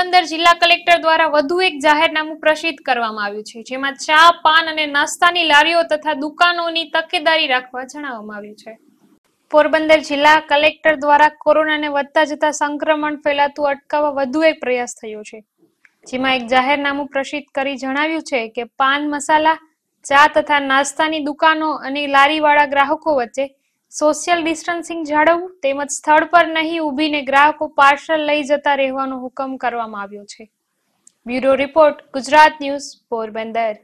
પોરબંદર જિલ્લા કલેક્ટર દ્વારા વધુ એક જાહેરનામું પ્રસિદ્ધ કરવામાં આવ્યું છે જેમાં ચા પાન અને નાસ્તાની લારીઓ તથા દુકાનોની તકેદારી રાખવા જણાવવામાં આવ્યું છે પોરબંદર જિલ્લા કલેક્ટર દ્વારા કોરોનાને વધતા જતા સંક્રમણ ફેલાતું અટકાવવા વધુ એક પ્રયાસ થયો છે જેમાં એક જાહેરનામું પ્રસિદ્ધ કરી જણાવ્યું છે કે પાન મસાલા ચા તથા નાસ્તાની દુકાનો અને લારીવાળા ગ્રાહકો વચ્ચે સોશિયલ ડિસ્ટન્સિંગ જાળવવું તેમજ સ્થળ પર નહીં ઊભીને ગ્રાહકો પાર્સલ લઈ જતા રહેવાનો હુકમ કરવામાં આવ્યો છે bureau report Gujarat news Porbandar